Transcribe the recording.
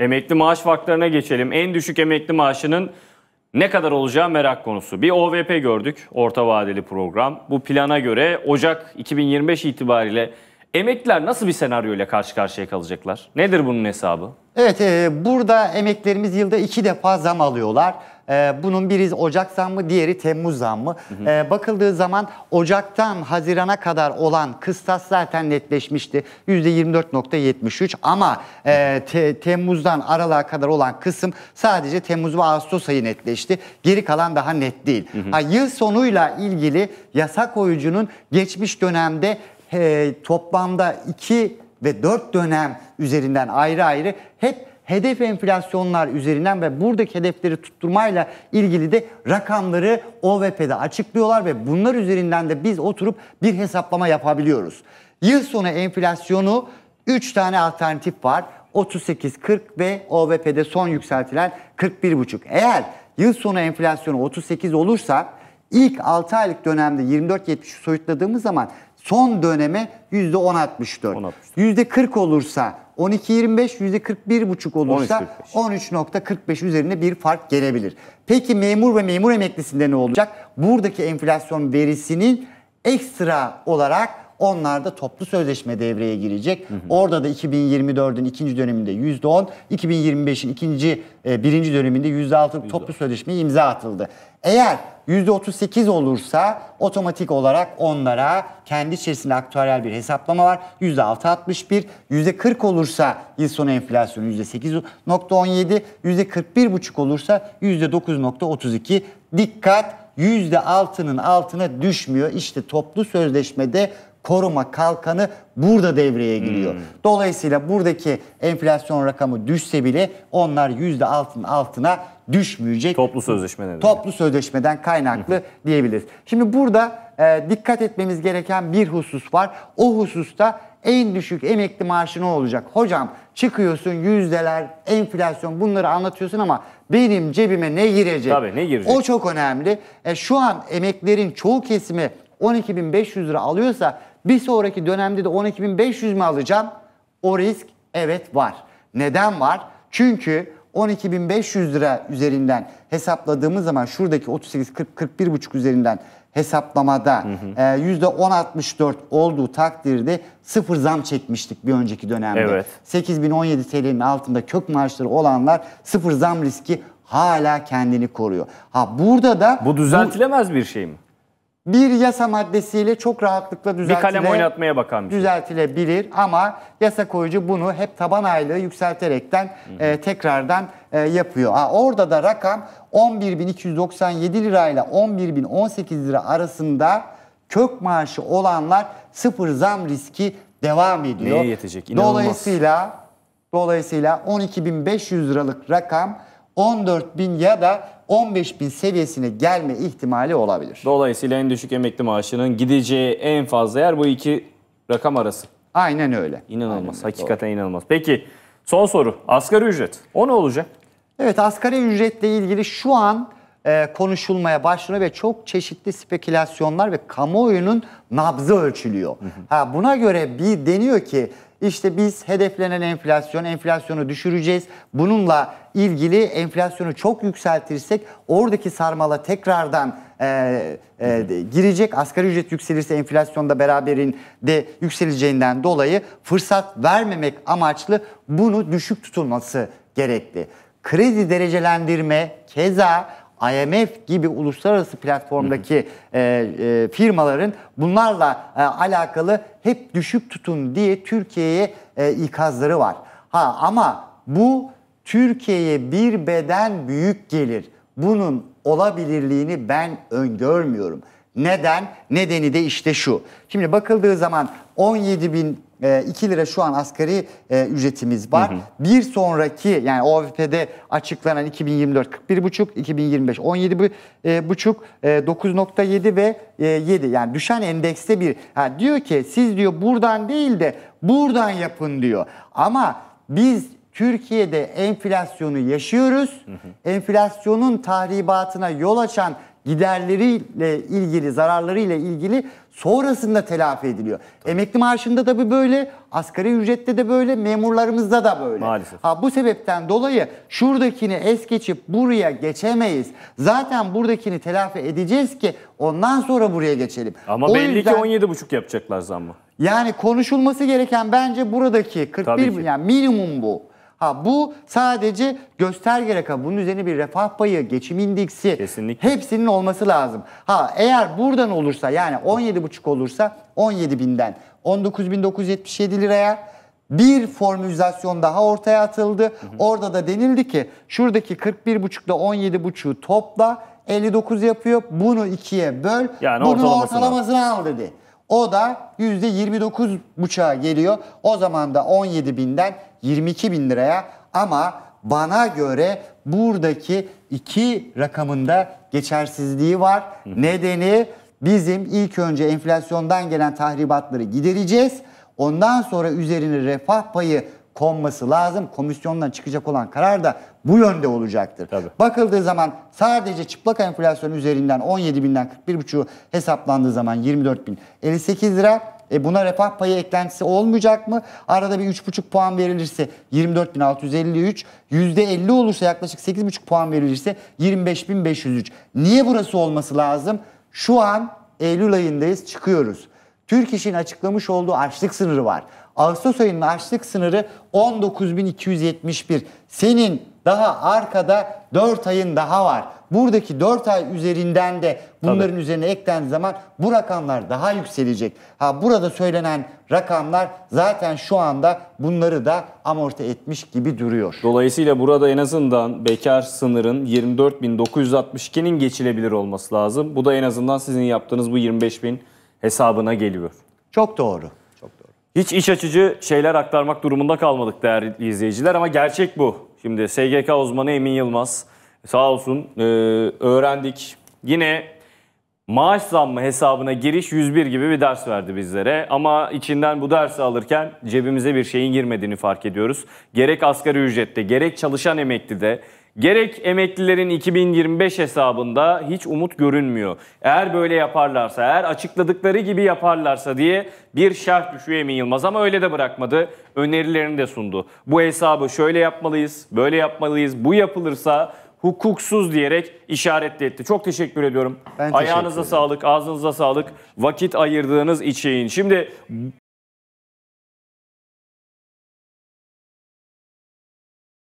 Emekli maaş farklarına geçelim. En düşük emekli maaşının ne kadar olacağı merak konusu. Bir OVP gördük, orta vadeli program. Bu plana göre Ocak 2025 itibariyle emekliler nasıl bir senaryo ile karşı karşıya kalacaklar? Nedir bunun hesabı? Evet, e, burada emeklerimiz yılda iki defa zam alıyorlar. Ee, bunun biri Ocak zammı, diğeri Temmuz zammı. Hı hı. Ee, bakıldığı zaman Ocak'tan Haziran'a kadar olan kıstas zaten netleşmişti. %24.73 ama e, te, Temmuz'dan Aralık'a kadar olan kısım sadece Temmuz ve Ağustos ayı netleşti. Geri kalan daha net değil. Hı hı. Ha, yıl sonuyla ilgili yasa koyucunun geçmiş dönemde e, toplamda 2 ve 4 dönem üzerinden ayrı ayrı hep hedef enflasyonlar üzerinden ve buradaki hedefleri tutturmayla ilgili de rakamları OVP'de açıklıyorlar ve bunlar üzerinden de biz oturup bir hesaplama yapabiliyoruz. Yıl sonu enflasyonu 3 tane alternatif var. 38, 40 ve OVP'de son yükseltilen 41,5. Eğer yıl sonu enflasyonu 38 olursa ilk 6 aylık dönemde 24.70'i soyutladığımız zaman son döneme %10.64. %40 olursa 12.25 %41,5 olursa 13.45 üzerine bir fark gelebilir. Peki memur ve memur emeklisinde ne olacak? Buradaki enflasyon verisinin ekstra olarak onlar da toplu sözleşme devreye girecek. Hı hı. Orada da 2024'ün ikinci döneminde %10, 2025'in ikinci e, birinci döneminde %6 toplu sözleşme imza atıldı. Eğer %38 olursa otomatik olarak onlara kendi içerisinde aktüel bir hesaplama var. %6.61, %40 olursa yıl sonu enflasyonu %8.17, %41.5 olursa %9.32. Dikkat %6'nın altına düşmüyor. İşte toplu sözleşmede koruma kalkanı burada devreye giriyor. Hmm. Dolayısıyla buradaki enflasyon rakamı düşse bile onlar %6'ın altına düşmeyecek. Toplu sözleşmeden. Toplu sözleşmeden kaynaklı diyebiliriz. Şimdi burada e, dikkat etmemiz gereken bir husus var. O hususta en düşük emekli maaşı ne olacak? Hocam çıkıyorsun yüzdeler, enflasyon bunları anlatıyorsun ama benim cebime ne girecek? Tabii ne girecek? O çok önemli. E, şu an emeklerin çoğu kesimi 12.500 lira alıyorsa bir sonraki dönemde de 12.500 mi alacağım? O risk evet var. Neden var? Çünkü 12.500 lira üzerinden hesapladığımız zaman şuradaki 38 40 41.5 üzerinden hesaplamada hı hı. E, %10.64 olduğu takdirde sıfır zam çekmiştik bir önceki dönemde. Evet. 8017 TL'nin altında kök maaşları olanlar sıfır zam riski hala kendini koruyor. Ha burada da bu düzeltilemez bu, bir şey mi? bir yasa maddesiyle çok rahatlıkla düzeltile, bir kalem bakan bir şey. düzeltilebilir ama yasa koyucu bunu hep taban aylığı yükselterekten hı hı. E, tekrardan e, yapıyor. Ha, orada da rakam 11.297 lirayla 11.018 lira arasında kök maaşı olanlar sıfır zam riski devam ediyor. Neye yetecek? İnanılmaz. Dolayısıyla dolayısıyla 12.500 liralık rakam 14.000 ya da 15 bin seviyesine gelme ihtimali olabilir. Dolayısıyla en düşük emekli maaşının gideceği en fazla yer bu iki rakam arası. Aynen öyle. İnanılmaz. Aynen öyle. Hakikaten Doğru. inanılmaz. Peki son soru. Asgari ücret. O ne olacak? Evet asgari ücretle ilgili şu an e, konuşulmaya başlanıyor ve çok çeşitli spekülasyonlar ve kamuoyunun nabzı ölçülüyor. ha, buna göre bir deniyor ki işte biz hedeflenen enflasyon, enflasyonu düşüreceğiz. Bununla ilgili enflasyonu çok yükseltirsek oradaki sarmala tekrardan e, e, girecek. Asgari ücret yükselirse enflasyonda beraberinde yükseleceğinden dolayı fırsat vermemek amaçlı bunu düşük tutulması gerekli. Kredi derecelendirme keza IMF gibi uluslararası platformdaki e, e, firmaların bunlarla e, alakalı hep düşük tutun diye Türkiye'ye e, ikazları var. Ha ama bu Türkiye'ye bir beden büyük gelir. Bunun olabilirliğini ben öngörmüyorum. Neden? Nedeni de işte şu. Şimdi bakıldığı zaman 17 bin e, ee, 2 lira şu an asgari e, ücretimiz var. Hı hı. Bir sonraki yani OVP'de açıklanan 2024 41,5, 2025 17,5, e, 9,7 e, ve e, 7 yani düşen endekste bir ha, diyor ki siz diyor buradan değil de buradan yapın diyor. Ama biz Türkiye'de enflasyonu yaşıyoruz. Hı hı. Enflasyonun tahribatına yol açan giderleriyle ilgili, zararlarıyla ilgili sonrasında telafi ediliyor. Tabii. Emekli maaşında da bir böyle, asgari ücrette de böyle, memurlarımızda da böyle. Maalesef. Ha, bu sebepten dolayı şuradakini es geçip buraya geçemeyiz. Zaten buradakini telafi edeceğiz ki ondan sonra buraya geçelim. Ama o belli yüzden... ki 17,5 yapacaklar zammı. Yani konuşulması gereken bence buradaki 41 yani minimum bu. Ha bu sadece gösterge rakamı. Bunun üzerine bir refah payı, geçim indeksi Kesinlikle. hepsinin olması lazım. Ha eğer buradan olursa yani 17,5 olursa 17 binden 19.977 liraya bir formülizasyon daha ortaya atıldı. Hı hı. Orada da denildi ki şuradaki 41,5 ile 17,5'u topla 59 yapıyor. Bunu ikiye böl. Yani bunun ortalamasını, ortalamasını al dedi. O da %29,5'a geliyor. O zaman da 17 binden 22 bin liraya ama bana göre buradaki iki rakamında geçersizliği var. Nedeni bizim ilk önce enflasyondan gelen tahribatları gidereceğiz. Ondan sonra üzerine refah payı konması lazım. Komisyondan çıkacak olan karar da bu yönde olacaktır. Tabii. Bakıldığı zaman sadece çıplak enflasyon üzerinden 17 binden 41,5 hesaplandığı zaman 24 bin 58 lira. E buna refah payı eklentisi olmayacak mı? Arada bir 3,5 puan verilirse 24.653, %50 olursa yaklaşık 8,5 puan verilirse 25.503. Niye burası olması lazım? Şu an Eylül ayındayız çıkıyoruz. Türk İş'in açıklamış olduğu açlık sınırı var. Ağustos ayının açlık sınırı 19.271. Senin daha arkada 4 ayın daha var. Buradaki 4 ay üzerinden de bunların Tabii. üzerine eklendiği zaman bu rakamlar daha yükselecek. Ha burada söylenen rakamlar zaten şu anda bunları da amorti etmiş gibi duruyor. Dolayısıyla burada en azından bekar sınırın 24.962'nin geçilebilir olması lazım. Bu da en azından sizin yaptığınız bu 25.000 hesabına geliyor. Çok doğru. Hiç iç açıcı şeyler aktarmak durumunda kalmadık değerli izleyiciler ama gerçek bu. Şimdi SGK uzmanı Emin Yılmaz sağ olsun e, öğrendik. Yine maaş zammı hesabına giriş 101 gibi bir ders verdi bizlere. Ama içinden bu dersi alırken cebimize bir şeyin girmediğini fark ediyoruz. Gerek asgari ücrette, gerek çalışan emeklide, gerek emeklilerin 2025 hesabında hiç umut görünmüyor. Eğer böyle yaparlarsa, eğer açıkladıkları gibi yaparlarsa diye bir şerh düşüyor Emin Yılmaz ama öyle de bırakmadı. Önerilerini de sundu. Bu hesabı şöyle yapmalıyız, böyle yapmalıyız, bu yapılırsa hukuksuz diyerek işaretli etti. Çok teşekkür ediyorum. Ben Ayağınıza ederim. sağlık, ağzınıza sağlık. Vakit ayırdığınız için. Şimdi